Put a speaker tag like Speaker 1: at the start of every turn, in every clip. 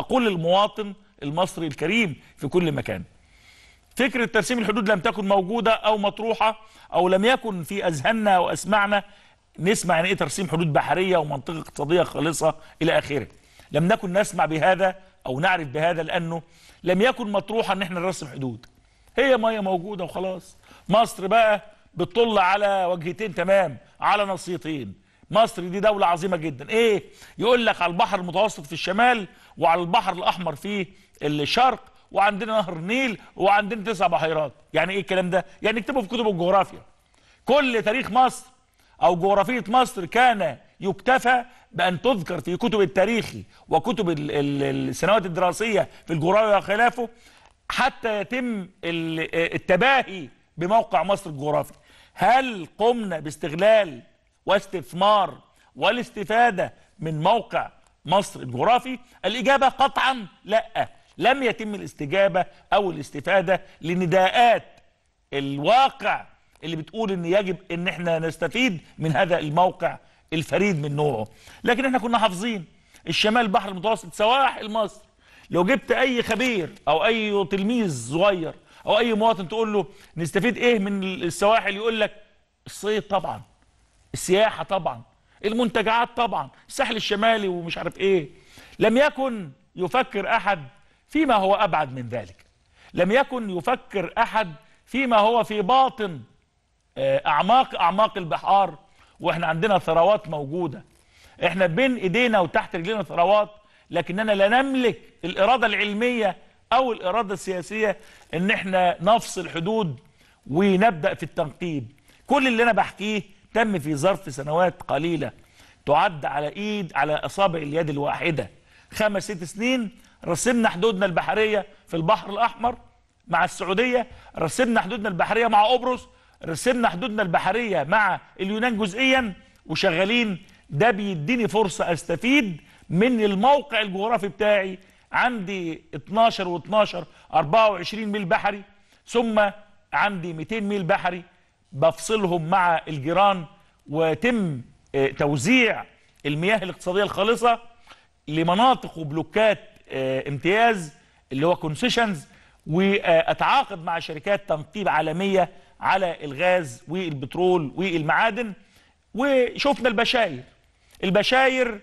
Speaker 1: أقول للمواطن المصري الكريم في كل مكان فكرة ترسيم الحدود لم تكن موجودة أو مطروحة أو لم يكن في أذهاننا وأسمعنا نسمع يعني إيه ترسيم حدود بحرية ومنطقة اقتصادية خالصة إلى آخره لم نكن نسمع بهذا أو نعرف بهذا لأنه لم يكن مطروحة أن احنا نرسم حدود هي مية موجودة وخلاص مصر بقى بتطل على وجهتين تمام على نصيتين مصر دي دولة عظيمة جدا ايه يقول لك على البحر المتوسط في الشمال وعلى البحر الاحمر في الشرق وعندنا نهر النيل وعندنا تسع بحيرات يعني ايه الكلام ده يعني اكتبه في كتب الجغرافيا كل تاريخ مصر او جغرافية مصر كان يكتفى بأن تذكر في كتب التاريخ وكتب السنوات الدراسية في الجغرافيا وخلافه حتى يتم التباهي بموقع مصر الجغرافي هل قمنا باستغلال واستثمار والاستفادة من موقع مصر الجغرافي الإجابة قطعا لا لم يتم الاستجابة أو الاستفادة لنداءات الواقع اللي بتقول ان يجب ان احنا نستفيد من هذا الموقع الفريد من نوعه لكن احنا كنا حافظين الشمال البحر المتوسط سواحل مصر لو جبت اي خبير او اي تلميذ صغير او اي مواطن تقول له نستفيد ايه من السواحل يقول لك الصيد طبعا السياحه طبعا المنتجعات طبعا الساحل الشمالي ومش عارف ايه لم يكن يفكر احد فيما هو ابعد من ذلك لم يكن يفكر احد فيما هو في باطن آه، اعماق اعماق البحار واحنا عندنا ثروات موجوده احنا بين ايدينا وتحت رجلينا ثروات لكننا لا نملك الاراده العلميه او الاراده السياسيه ان احنا نفصل حدود ونبدا في التنقيب كل اللي انا بحكيه تم في ظرف سنوات قليلة تعد على إيد على أصابع اليد الواحدة خمس ست سنين رسمنا حدودنا البحرية في البحر الأحمر مع السعودية رسمنا حدودنا البحرية مع قبرص رسمنا حدودنا البحرية مع اليونان جزئيا وشغالين ده بيديني فرصة أستفيد من الموقع الجغرافي بتاعي عندي 12 و12 24 ميل بحري ثم عندي 200 ميل بحري بفصلهم مع الجيران وتم آه، توزيع المياه الاقتصادية الخالصة لمناطق وبلوكات آه، امتياز اللي هو كونسيشنز واتعاقد مع شركات تنقيب عالمية على الغاز والبترول والمعادن وشفنا البشاير البشاير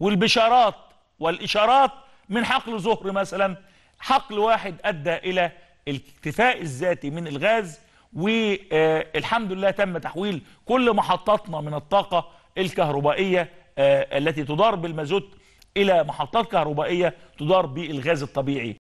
Speaker 1: والبشارات والإشارات من حقل زهر مثلا حقل واحد أدى إلى الاكتفاء الذاتي من الغاز والحمد لله تم تحويل كل محطاتنا من الطاقة الكهربائية آه، التي تدار بالمازوت إلى محطات كهربائية تدار بالغاز الطبيعي